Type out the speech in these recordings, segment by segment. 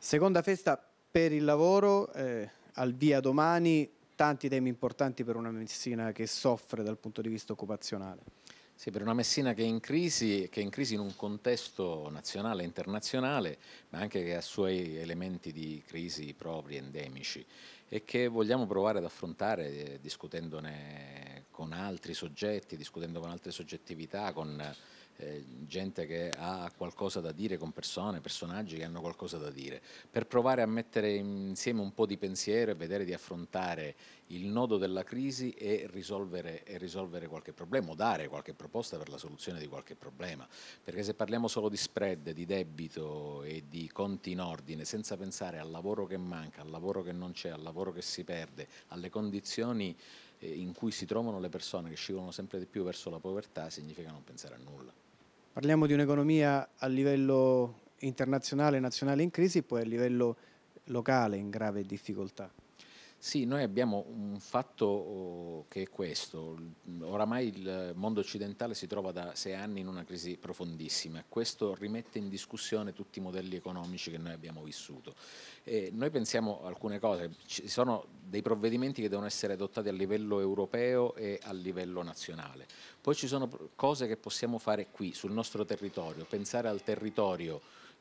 Seconda festa per il lavoro, eh, al via domani, tanti temi importanti per una Messina che soffre dal punto di vista occupazionale. Sì, per una Messina che è in crisi, che è in crisi in un contesto nazionale e internazionale, ma anche che ha suoi elementi di crisi propri, endemici, e che vogliamo provare ad affrontare eh, discutendone con altri soggetti, discutendo con altre soggettività, con eh, gente che ha qualcosa da dire con persone, personaggi che hanno qualcosa da dire, per provare a mettere insieme un po' di pensiero e vedere di affrontare il nodo della crisi e risolvere, e risolvere qualche problema o dare qualche proposta per la soluzione di qualche problema. Perché se parliamo solo di spread, di debito e di conti in ordine, senza pensare al lavoro che manca, al lavoro che non c'è, al lavoro che si perde, alle condizioni eh, in cui si trovano le persone che scivolano sempre di più verso la povertà significa non pensare a nulla. Parliamo di un'economia a livello internazionale nazionale in crisi e poi a livello locale in grave difficoltà. Sì, noi abbiamo un fatto oh, che è questo. Oramai il mondo occidentale si trova da sei anni in una crisi profondissima. Questo rimette in discussione tutti i modelli economici che noi abbiamo vissuto. E noi pensiamo alcune cose. Ci sono dei provvedimenti che devono essere adottati a livello europeo e a livello nazionale. Poi ci sono cose che possiamo fare qui, sul nostro territorio. Pensare al territorio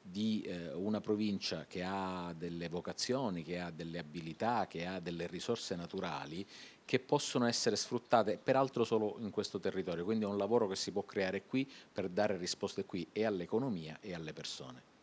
di eh, una provincia che ha delle vocazioni, che ha delle abilità, che ha delle risorse naturali che possono essere sfruttate peraltro solo in questo territorio, quindi è un lavoro che si può creare qui per dare risposte qui e all'economia e alle persone.